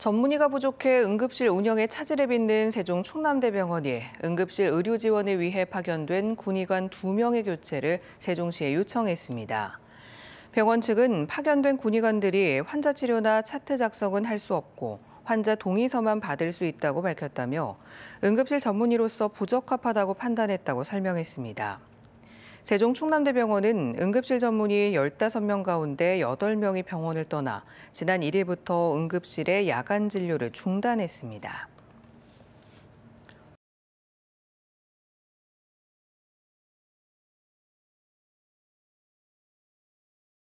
전문의가 부족해 응급실 운영에 차질을 빚는 세종 충남대병원이 응급실 의료 지원을 위해 파견된 군의관 2명의 교체를 세종시에 요청했습니다. 병원 측은 파견된 군의관들이 환자 치료나 차트 작성은 할 수 없고 환자 동의서만 받을 수 있다고 밝혔다며 응급실 전문의로서 부적합하다고 판단했다고 설명했습니다. 세종 충남대병원은 응급실 전문의 15명 가운데 8명이 병원을 떠나 지난 1일부터 응급실의 야간 진료를 중단했습니다.